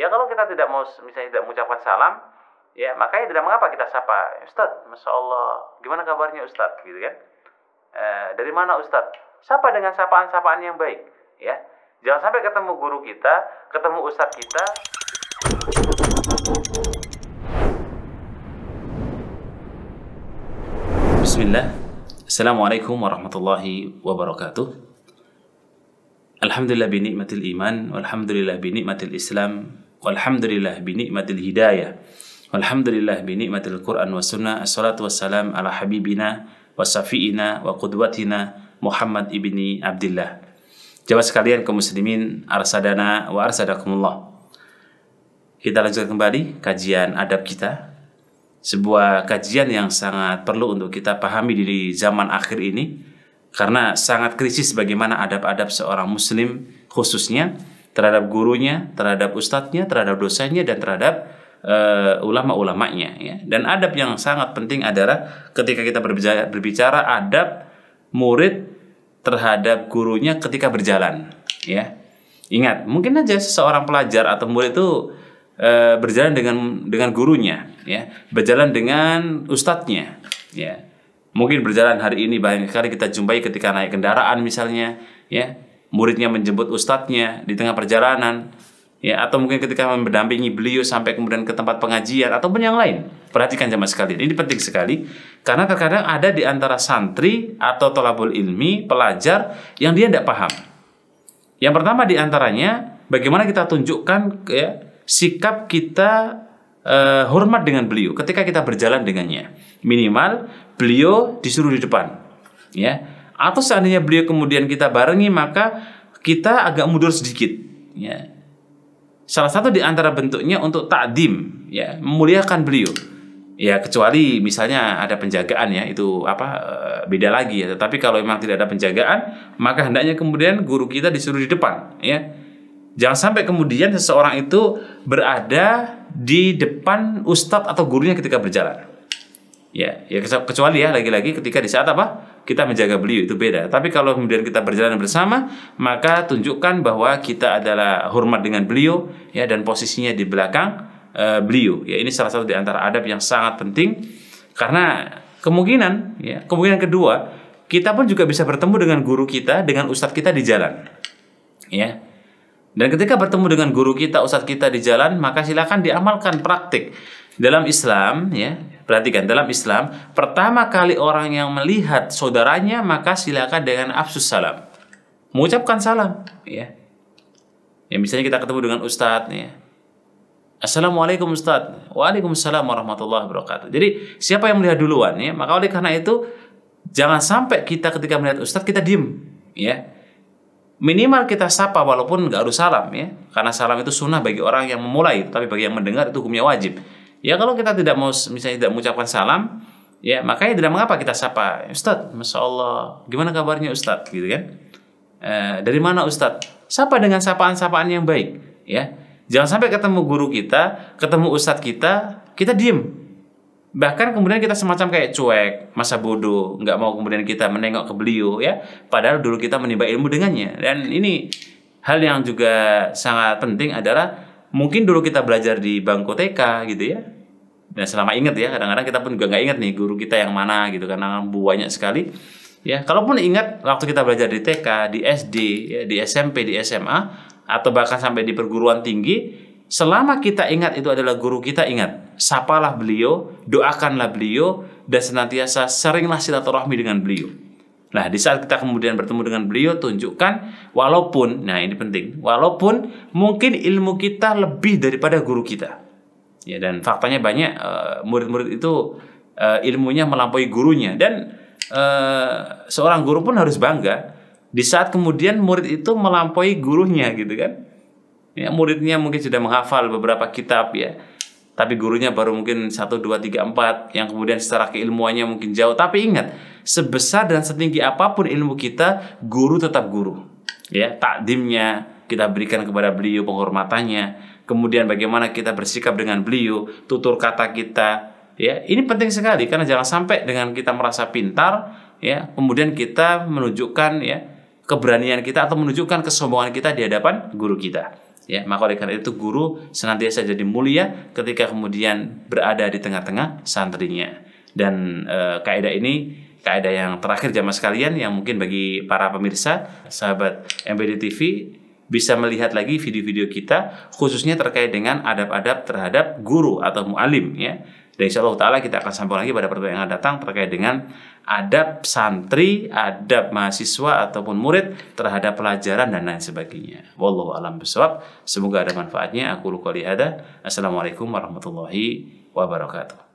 Ya kalau kita tidak mau misalnya tidak mengucapkan salam, ya makanya tidak mengapa kita sapa. Ya, Ustaz, masya Allah, gimana kabarnya Ustaz, gitu kan? E, dari mana Ustaz? Sapa dengan sapaan-sapaan yang baik, ya. Jangan sampai ketemu guru kita, ketemu Ustaz kita. Bismillah. Assalamualaikum warahmatullahi wabarakatuh. Alhamdulillah bi ni'matil iman, walhamdulillah bi ni'matil islam, Walhamdulillah bi ni'matil hidayah. Walhamdulillah bi Qur'an wa sunnah. Assalatu wassalam ala habibina wa safiina wa qudwatina Muhammad ibni Abdullah. Jawab sekalian kaum muslimin arsadana wa arsadakumullah. Kita lanjut kembali kajian adab kita sebuah kajian yang sangat perlu untuk kita pahami di zaman akhir ini karena sangat krisis bagaimana adab-adab seorang muslim khususnya terhadap gurunya, terhadap ustadznya, terhadap dosennya dan terhadap uh, ulama-ulamanya ya. Dan adab yang sangat penting adalah ketika kita berbicara, berbicara adab murid terhadap gurunya ketika berjalan ya. Ingat, mungkin aja seseorang pelajar atau murid itu uh, berjalan dengan dengan gurunya ya, berjalan dengan ustadznya ya. Mungkin berjalan hari ini banyak sekali kita jumpai ketika naik kendaraan misalnya ya muridnya menjemput ustadznya di tengah perjalanan ya atau mungkin ketika mendampingi beliau sampai kemudian ke tempat pengajian atau yang lain perhatikan jamaah sekali ini penting sekali karena terkadang ada di antara santri atau tolabul ilmi pelajar yang dia tidak paham yang pertama di antaranya bagaimana kita tunjukkan ya sikap kita eh, hormat dengan beliau ketika kita berjalan dengannya minimal beliau disuruh di depan ya atau seandainya beliau kemudian kita barengi maka kita agak mundur sedikit ya salah satu di antara bentuknya untuk takdim ya memuliakan beliau ya kecuali misalnya ada penjagaan ya itu apa eh, beda lagi ya tetapi kalau memang tidak ada penjagaan maka hendaknya kemudian guru kita disuruh di depan ya jangan sampai kemudian seseorang itu berada di depan ustadz atau gurunya ketika berjalan ya ya kecuali ya lagi-lagi ketika di saat apa kita menjaga beliau itu beda. Tapi kalau kemudian kita berjalan bersama, maka tunjukkan bahwa kita adalah hormat dengan beliau ya dan posisinya di belakang uh, beliau. Ya ini salah satu di antara adab yang sangat penting karena kemungkinan ya, kemungkinan kedua kita pun juga bisa bertemu dengan guru kita, dengan ustadz kita di jalan. Ya. Dan ketika bertemu dengan guru kita, ustadz kita di jalan, maka silakan diamalkan praktik. Dalam Islam ya, Perhatikan dalam Islam, pertama kali orang yang melihat saudaranya maka silakan dengan absus salam. Mengucapkan salam, ya. Ya misalnya kita ketemu dengan ustadz ya. Assalamualaikum Ustaz. Waalaikumsalam warahmatullahi wabarakatuh. Jadi siapa yang melihat duluan ya, maka oleh karena itu jangan sampai kita ketika melihat Ustaz kita diem ya. Minimal kita sapa walaupun nggak harus salam ya, karena salam itu sunnah bagi orang yang memulai, tapi bagi yang mendengar itu hukumnya wajib. Ya kalau kita tidak mau misalnya tidak mengucapkan salam, ya makanya tidak mengapa kita sapa. ustad masya Allah, gimana kabarnya ustad gitu kan? E, dari mana ustad Sapa dengan sapaan-sapaan yang baik, ya. Jangan sampai ketemu guru kita, ketemu ustad kita, kita diem. Bahkan kemudian kita semacam kayak cuek, masa bodoh, nggak mau kemudian kita menengok ke beliau ya. Padahal dulu kita menimba ilmu dengannya. Dan ini hal yang juga sangat penting adalah mungkin dulu kita belajar di bangku TK gitu ya dan nah, selama ingat ya kadang-kadang kita pun juga nggak ingat nih guru kita yang mana gitu karena banyak sekali ya kalaupun ingat waktu kita belajar di TK di SD ya, di SMP di SMA atau bahkan sampai di perguruan tinggi selama kita ingat itu adalah guru kita ingat sapalah beliau doakanlah beliau dan senantiasa seringlah silaturahmi dengan beliau Nah, di saat kita kemudian bertemu dengan beliau, tunjukkan walaupun, nah ini penting, walaupun mungkin ilmu kita lebih daripada guru kita. Ya, dan faktanya banyak eh, murid-murid uh, itu uh, ilmunya melampaui gurunya dan uh, seorang guru pun harus bangga di saat kemudian murid itu melampaui gurunya gitu kan. Ya, muridnya mungkin sudah menghafal beberapa kitab ya tapi gurunya baru mungkin 1, 2, 3, 4 yang kemudian secara keilmuannya mungkin jauh tapi ingat sebesar dan setinggi apapun ilmu kita guru tetap guru ya takdimnya kita berikan kepada beliau penghormatannya kemudian bagaimana kita bersikap dengan beliau tutur kata kita ya ini penting sekali karena jangan sampai dengan kita merasa pintar ya kemudian kita menunjukkan ya keberanian kita atau menunjukkan kesombongan kita di hadapan guru kita ya maka oleh karena itu guru senantiasa jadi mulia ketika kemudian berada di tengah-tengah santrinya dan e, kaidah ini kaidah yang terakhir jamaah sekalian yang mungkin bagi para pemirsa sahabat MBD TV bisa melihat lagi video-video kita khususnya terkait dengan adab-adab terhadap guru atau mualim ya. Dan insya Allah ta'ala kita akan sampai lagi pada pertemuan yang akan datang terkait dengan adab santri, adab mahasiswa ataupun murid terhadap pelajaran dan lain sebagainya. Wallahu alam bisawab. Semoga ada manfaatnya. Aku lukali ada. Assalamualaikum warahmatullahi wabarakatuh.